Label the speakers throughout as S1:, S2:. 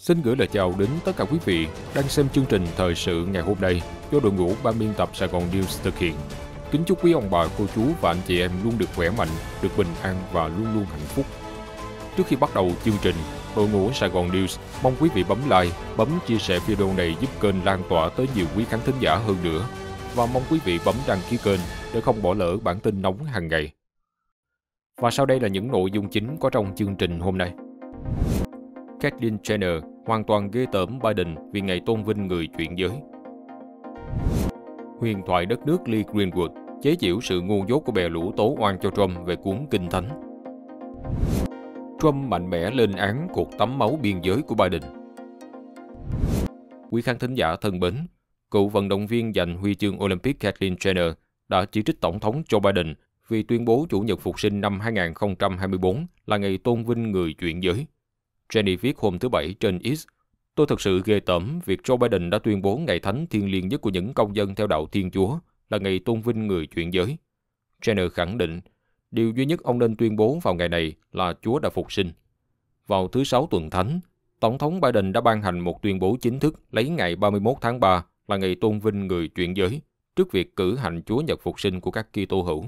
S1: Xin gửi lời chào đến tất cả quý vị đang xem chương trình Thời sự ngày hôm nay do đội ngũ ban biên tập Sài Gòn News thực hiện. Kính chúc quý ông bà, cô chú và anh chị em luôn được khỏe mạnh, được bình an và luôn luôn hạnh phúc. Trước khi bắt đầu chương trình, đội ngũ Sài Gòn News mong quý vị bấm like, bấm chia sẻ video này giúp kênh lan tỏa tới nhiều quý khán thính giả hơn nữa và mong quý vị bấm đăng ký kênh để không bỏ lỡ bản tin nóng hàng ngày. Và sau đây là những nội dung chính có trong chương trình hôm nay. Kathleen Jenner hoàn toàn ghê tởm Biden vì ngày tôn vinh người chuyển giới. Huyền thoại đất nước Lee Greenwood chế giễu sự ngu dốt của bè lũ tố oan cho Trump về cuốn Kinh Thánh. Trump mạnh mẽ lên án cuộc tắm máu biên giới của Biden. Quý khán thính giả thân mến, cựu vận động viên giành huy chương Olympic Kathleen Jenner đã chỉ trích Tổng thống Joe Biden vì tuyên bố Chủ nhật Phục sinh năm 2024 là ngày tôn vinh người chuyển giới. Jenny viết hôm thứ Bảy trên X. Tôi thật sự ghê tởm việc Joe Biden đã tuyên bố ngày thánh thiêng liêng nhất của những công dân theo đạo Thiên Chúa là ngày tôn vinh người chuyển giới. Jenner khẳng định, điều duy nhất ông nên tuyên bố vào ngày này là Chúa đã phục sinh. Vào thứ Sáu tuần thánh, Tổng thống Biden đã ban hành một tuyên bố chính thức lấy ngày 31 tháng 3 là ngày tôn vinh người chuyển giới trước việc cử hành Chúa Nhật phục sinh của các Kitô hữu.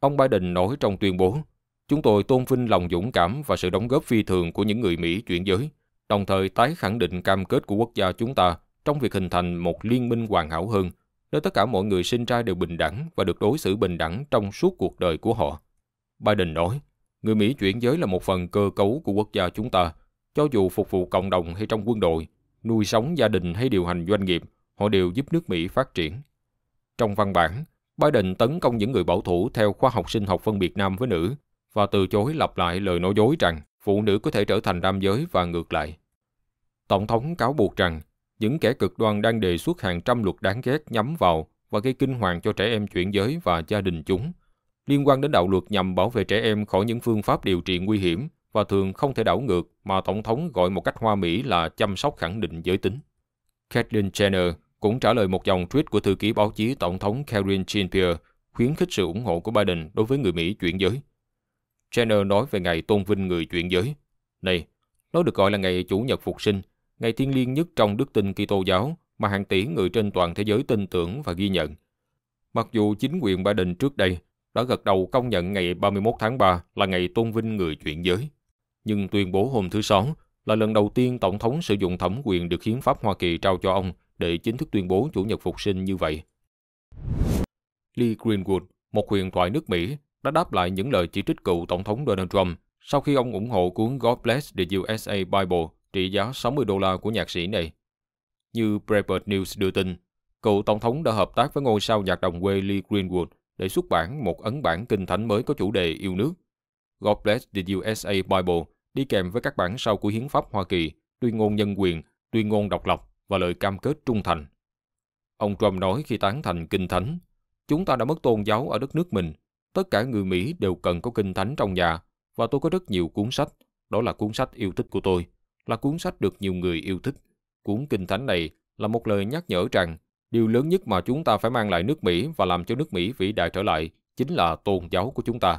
S1: Ông Biden nói trong tuyên bố, Chúng tôi tôn vinh lòng dũng cảm và sự đóng góp phi thường của những người Mỹ chuyển giới, đồng thời tái khẳng định cam kết của quốc gia chúng ta trong việc hình thành một liên minh hoàn hảo hơn, nơi tất cả mọi người sinh ra đều bình đẳng và được đối xử bình đẳng trong suốt cuộc đời của họ. Biden nói, người Mỹ chuyển giới là một phần cơ cấu của quốc gia chúng ta, cho dù phục vụ cộng đồng hay trong quân đội, nuôi sống gia đình hay điều hành doanh nghiệp, họ đều giúp nước Mỹ phát triển. Trong văn bản, Biden tấn công những người bảo thủ theo khoa học sinh học phân biệt nam với nữ và từ chối lặp lại lời nói dối rằng phụ nữ có thể trở thành nam giới và ngược lại. Tổng thống cáo buộc rằng những kẻ cực đoan đang đề xuất hàng trăm luật đáng ghét nhắm vào và gây kinh hoàng cho trẻ em chuyển giới và gia đình chúng, liên quan đến đạo luật nhằm bảo vệ trẻ em khỏi những phương pháp điều trị nguy hiểm và thường không thể đảo ngược mà Tổng thống gọi một cách hoa mỹ là chăm sóc khẳng định giới tính. Caitlyn Jenner cũng trả lời một dòng tweet của thư ký báo chí Tổng thống Karine Jean-Pierre khuyến khích sự ủng hộ của Biden đối với người Mỹ chuyển giới. Trainer nói về ngày tôn vinh người chuyển giới. Này, nó được gọi là ngày Chủ nhật phục sinh, ngày thiêng liêng nhất trong đức tin Kitô giáo mà hàng tỷ người trên toàn thế giới tin tưởng và ghi nhận. Mặc dù chính quyền ba đình trước đây đã gật đầu công nhận ngày 31 tháng 3 là ngày tôn vinh người chuyển giới, nhưng tuyên bố hôm thứ Sáu là lần đầu tiên Tổng thống sử dụng thẩm quyền được hiến pháp Hoa Kỳ trao cho ông để chính thức tuyên bố Chủ nhật phục sinh như vậy. Lee Greenwood, một huyền thoại nước Mỹ, đã đáp lại những lời chỉ trích cựu Tổng thống Donald Trump sau khi ông ủng hộ cuốn God Bless the USA Bible trị giá 60 đô la của nhạc sĩ này. Như Breitbart News đưa tin, cựu Tổng thống đã hợp tác với ngôi sao nhạc đồng quê Lee Greenwood để xuất bản một ấn bản kinh thánh mới có chủ đề yêu nước. God Bless the USA Bible đi kèm với các bản sao của Hiến pháp Hoa Kỳ, tuyên ngôn nhân quyền, tuyên ngôn độc lập và lời cam kết trung thành. Ông Trump nói khi tán thành kinh thánh, chúng ta đã mất tôn giáo ở đất nước mình Tất cả người Mỹ đều cần có kinh thánh trong nhà và tôi có rất nhiều cuốn sách. Đó là cuốn sách yêu thích của tôi, là cuốn sách được nhiều người yêu thích. Cuốn kinh thánh này là một lời nhắc nhở rằng điều lớn nhất mà chúng ta phải mang lại nước Mỹ và làm cho nước Mỹ vĩ đại trở lại chính là tôn giáo của chúng ta.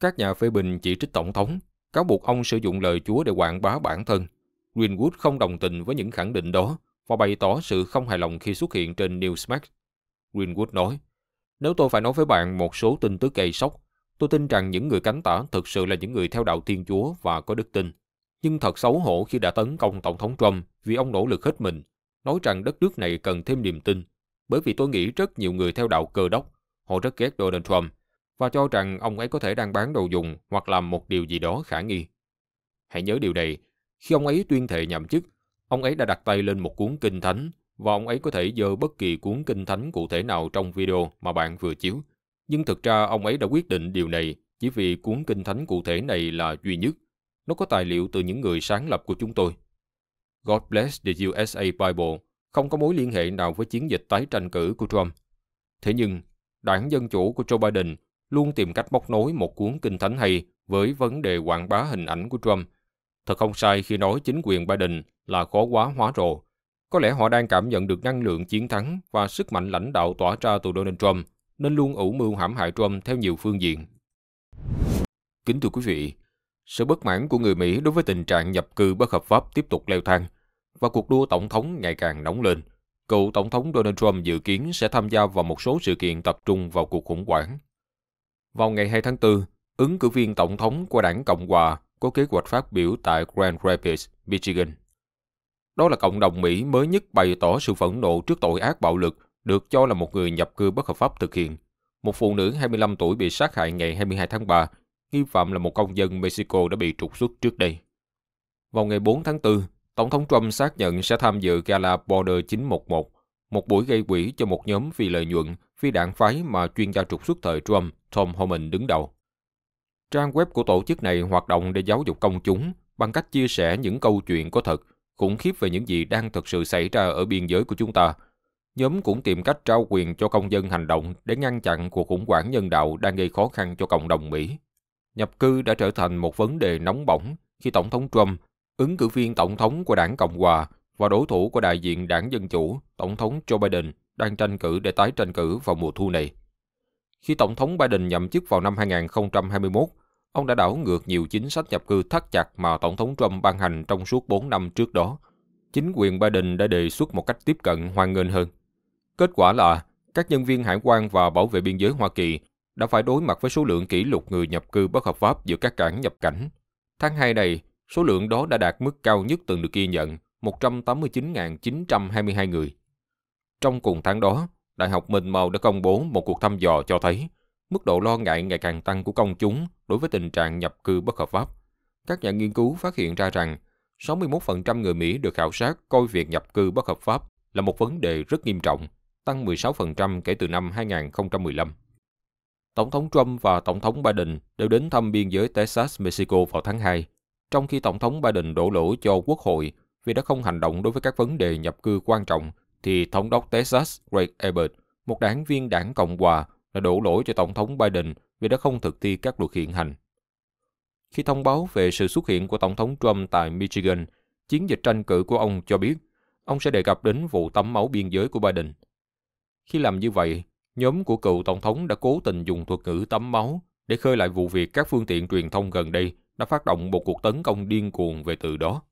S1: Các nhà phê bình chỉ trích Tổng thống, cáo buộc ông sử dụng lời Chúa để quảng bá bản thân. Greenwood không đồng tình với những khẳng định đó và bày tỏ sự không hài lòng khi xuất hiện trên Newsmax. Greenwood nói, nếu tôi phải nói với bạn một số tin tức gây sốc, tôi tin rằng những người cánh tả thực sự là những người theo đạo Thiên Chúa và có đức tin. Nhưng thật xấu hổ khi đã tấn công Tổng thống Trump vì ông nỗ lực hết mình, nói rằng đất nước này cần thêm niềm tin. Bởi vì tôi nghĩ rất nhiều người theo đạo cơ đốc, họ rất ghét Donald Trump và cho rằng ông ấy có thể đang bán đồ dùng hoặc làm một điều gì đó khả nghi. Hãy nhớ điều này, khi ông ấy tuyên thệ nhậm chức, ông ấy đã đặt tay lên một cuốn kinh thánh và ông ấy có thể dơ bất kỳ cuốn kinh thánh cụ thể nào trong video mà bạn vừa chiếu. Nhưng thực ra ông ấy đã quyết định điều này chỉ vì cuốn kinh thánh cụ thể này là duy nhất. Nó có tài liệu từ những người sáng lập của chúng tôi. God Bless the USA Bible không có mối liên hệ nào với chiến dịch tái tranh cử của Trump. Thế nhưng, đảng Dân Chủ của Joe Biden luôn tìm cách móc nối một cuốn kinh thánh hay với vấn đề quảng bá hình ảnh của Trump. Thật không sai khi nói chính quyền Biden là khó quá hóa rồ có lẽ họ đang cảm nhận được năng lượng chiến thắng và sức mạnh lãnh đạo tỏa ra từ Donald Trump, nên luôn ủ mưu hãm hại Trump theo nhiều phương diện. Kính thưa quý vị, sự bất mãn của người Mỹ đối với tình trạng nhập cư bất hợp pháp tiếp tục leo thang và cuộc đua tổng thống ngày càng nóng lên. Cựu tổng thống Donald Trump dự kiến sẽ tham gia vào một số sự kiện tập trung vào cuộc khủng hoảng. Vào ngày 2 tháng 4, ứng cử viên tổng thống của đảng Cộng hòa có kế hoạch phát biểu tại Grand Rapids, Michigan đó là cộng đồng Mỹ mới nhất bày tỏ sự phẫn nộ trước tội ác bạo lực được cho là một người nhập cư bất hợp pháp thực hiện. Một phụ nữ 25 tuổi bị sát hại ngày 22 tháng 3, nghi phạm là một công dân Mexico đã bị trục xuất trước đây. Vào ngày 4 tháng 4, Tổng thống Trump xác nhận sẽ tham dự gala Border 911, một buổi gây quỹ cho một nhóm vì lợi nhuận, phi đảng phái mà chuyên gia trục xuất thời Trump, Tom Homan đứng đầu. Trang web của tổ chức này hoạt động để giáo dục công chúng bằng cách chia sẻ những câu chuyện có thật khủng khiếp về những gì đang thực sự xảy ra ở biên giới của chúng ta. Nhóm cũng tìm cách trao quyền cho công dân hành động để ngăn chặn cuộc khủng hoảng nhân đạo đang gây khó khăn cho cộng đồng Mỹ. Nhập cư đã trở thành một vấn đề nóng bỏng khi Tổng thống Trump, ứng cử viên Tổng thống của đảng Cộng Hòa và đối thủ của đại diện đảng Dân Chủ, Tổng thống Joe Biden đang tranh cử để tái tranh cử vào mùa thu này. Khi Tổng thống Biden nhậm chức vào năm 2021, Ông đã đảo ngược nhiều chính sách nhập cư thắt chặt mà Tổng thống Trump ban hành trong suốt 4 năm trước đó. Chính quyền Biden đã đề xuất một cách tiếp cận hoan nghênh hơn. Kết quả là các nhân viên hải quan và bảo vệ biên giới Hoa Kỳ đã phải đối mặt với số lượng kỷ lục người nhập cư bất hợp pháp giữa các cảng nhập cảnh. Tháng 2 này, số lượng đó đã đạt mức cao nhất từng được ghi nhận, 189.922 người. Trong cùng tháng đó, Đại học Minh Màu đã công bố một cuộc thăm dò cho thấy mức độ lo ngại ngày càng tăng của công chúng đối với tình trạng nhập cư bất hợp pháp. Các nhà nghiên cứu phát hiện ra rằng 61% người Mỹ được khảo sát coi việc nhập cư bất hợp pháp là một vấn đề rất nghiêm trọng, tăng 16% kể từ năm 2015. Tổng thống Trump và Tổng thống Biden đều đến thăm biên giới Texas, Mexico vào tháng 2, trong khi Tổng thống Biden đổ lỗi cho Quốc hội vì đã không hành động đối với các vấn đề nhập cư quan trọng, thì Thống đốc Texas Greg Abbott, một đảng viên đảng Cộng hòa, đã đổ lỗi cho Tổng thống Biden vì đã không thực thi các luật hiện hành. Khi thông báo về sự xuất hiện của Tổng thống Trump tại Michigan, chiến dịch tranh cử của ông cho biết ông sẽ đề cập đến vụ tắm máu biên giới của Biden. Khi làm như vậy, nhóm của cựu Tổng thống đã cố tình dùng thuật ngữ tắm máu để khơi lại vụ việc các phương tiện truyền thông gần đây đã phát động một cuộc tấn công điên cuồng về từ đó.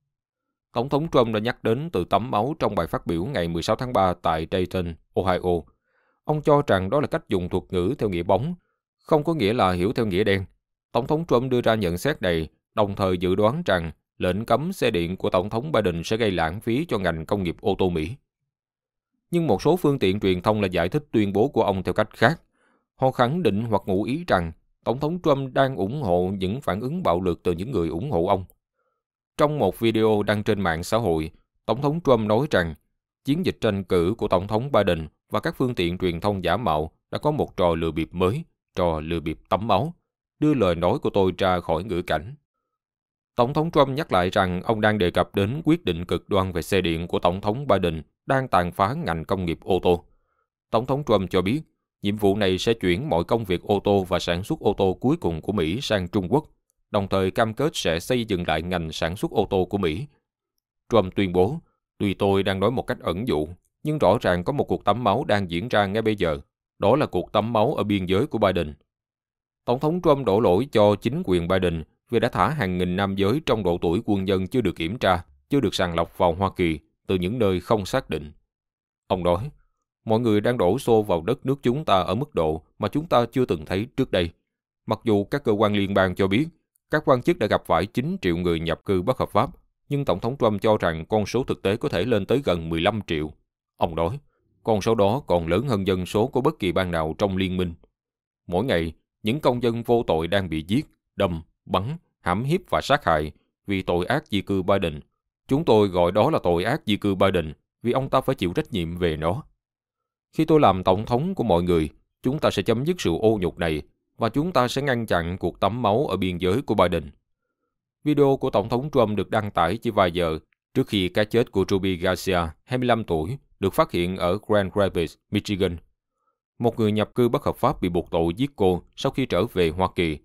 S1: Tổng thống Trump đã nhắc đến từ tắm máu trong bài phát biểu ngày 16 tháng 3 tại Dayton, Ohio. Ông cho rằng đó là cách dùng thuật ngữ theo nghĩa bóng không có nghĩa là hiểu theo nghĩa đen. Tổng thống Trump đưa ra nhận xét này, đồng thời dự đoán rằng lệnh cấm xe điện của Tổng thống Biden sẽ gây lãng phí cho ngành công nghiệp ô tô Mỹ. Nhưng một số phương tiện truyền thông là giải thích tuyên bố của ông theo cách khác. Họ khẳng định hoặc ngụ ý rằng Tổng thống Trump đang ủng hộ những phản ứng bạo lực từ những người ủng hộ ông. Trong một video đăng trên mạng xã hội, Tổng thống Trump nói rằng chiến dịch tranh cử của Tổng thống Biden và các phương tiện truyền thông giả mạo đã có một trò lừa bịp mới – trò lừa bịp tắm máu, đưa lời nói của tôi ra khỏi ngữ cảnh. Tổng thống Trump nhắc lại rằng ông đang đề cập đến quyết định cực đoan về xe điện của Tổng thống Biden đang tàn phá ngành công nghiệp ô tô. Tổng thống Trump cho biết, nhiệm vụ này sẽ chuyển mọi công việc ô tô và sản xuất ô tô cuối cùng của Mỹ sang Trung Quốc, đồng thời cam kết sẽ xây dựng lại ngành sản xuất ô tô của Mỹ. Trump tuyên bố, tuy tôi đang nói một cách ẩn dụ, nhưng rõ ràng có một cuộc tắm máu đang diễn ra ngay bây giờ đó là cuộc tắm máu ở biên giới của Biden. Tổng thống Trump đổ lỗi cho chính quyền Biden vì đã thả hàng nghìn nam giới trong độ tuổi quân dân chưa được kiểm tra, chưa được sàng lọc vào Hoa Kỳ từ những nơi không xác định. Ông nói, mọi người đang đổ xô vào đất nước chúng ta ở mức độ mà chúng ta chưa từng thấy trước đây. Mặc dù các cơ quan liên bang cho biết các quan chức đã gặp phải 9 triệu người nhập cư bất hợp pháp, nhưng Tổng thống Trump cho rằng con số thực tế có thể lên tới gần 15 triệu. Ông nói, con số đó còn lớn hơn dân số của bất kỳ bang nào trong liên minh. Mỗi ngày, những công dân vô tội đang bị giết, đâm, bắn, hãm hiếp và sát hại vì tội ác di cư Biden. Chúng tôi gọi đó là tội ác di cư Biden vì ông ta phải chịu trách nhiệm về nó. Khi tôi làm tổng thống của mọi người, chúng ta sẽ chấm dứt sự ô nhục này và chúng ta sẽ ngăn chặn cuộc tắm máu ở biên giới của Biden. Video của Tổng thống Trump được đăng tải chỉ vài giờ trước khi cái chết của Ruby Garcia, 25 tuổi, được phát hiện ở Grand Rapids, Michigan. Một người nhập cư bất hợp pháp bị buộc tội giết cô sau khi trở về Hoa Kỳ.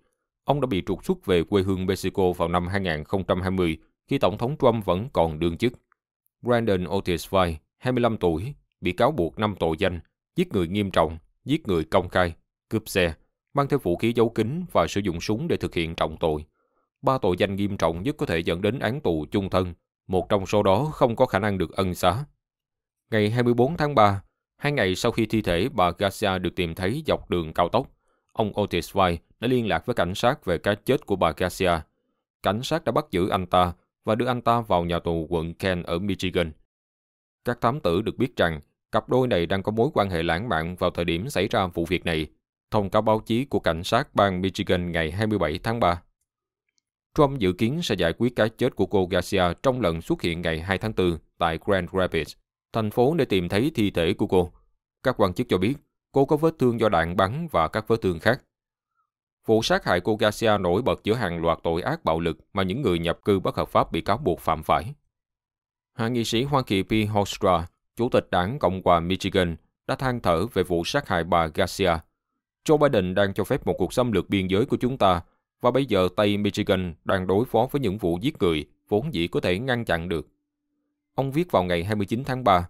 S1: Ông đã bị trục xuất về quê hương Mexico vào năm 2020 khi Tổng thống Trump vẫn còn đương chức. Brandon Otis White, 25 tuổi, bị cáo buộc 5 tội danh, giết người nghiêm trọng, giết người công khai, cướp xe, mang theo vũ khí giấu kín và sử dụng súng để thực hiện trọng tội. Ba tội danh nghiêm trọng nhất có thể dẫn đến án tù chung thân, một trong số đó không có khả năng được ân xá. Ngày 24 tháng 3, hai ngày sau khi thi thể bà Garcia được tìm thấy dọc đường cao tốc, ông Otis White đã liên lạc với cảnh sát về cái chết của bà Garcia. Cảnh sát đã bắt giữ anh ta và đưa anh ta vào nhà tù quận Kent ở Michigan. Các thám tử được biết rằng cặp đôi này đang có mối quan hệ lãng mạn vào thời điểm xảy ra vụ việc này, thông cáo báo chí của cảnh sát bang Michigan ngày 27 tháng 3. Trump dự kiến sẽ giải quyết cái chết của cô Garcia trong lần xuất hiện ngày 2 tháng 4 tại Grand Rapids, thành phố để tìm thấy thi thể của cô. Các quan chức cho biết cô có vết thương do đạn bắn và các vết thương khác. Vụ sát hại cô Garcia nổi bật giữa hàng loạt tội ác bạo lực mà những người nhập cư bất hợp pháp bị cáo buộc phạm phải. Hạ nghị sĩ Hoa Kỳ P. Hostra, Chủ tịch đảng Cộng hòa Michigan, đã than thở về vụ sát hại bà Garcia. Joe Biden đang cho phép một cuộc xâm lược biên giới của chúng ta và bây giờ Tây Michigan đang đối phó với những vụ giết người vốn dĩ có thể ngăn chặn được Ông viết vào ngày 29 tháng 3,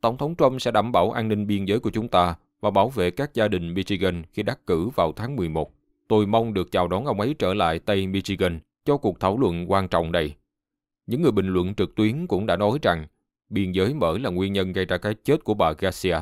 S1: Tổng thống Trump sẽ đảm bảo an ninh biên giới của chúng ta và bảo vệ các gia đình Michigan khi đắc cử vào tháng 11. Tôi mong được chào đón ông ấy trở lại Tây Michigan cho cuộc thảo luận quan trọng này. Những người bình luận trực tuyến cũng đã nói rằng biên giới mở là nguyên nhân gây ra cái chết của bà Garcia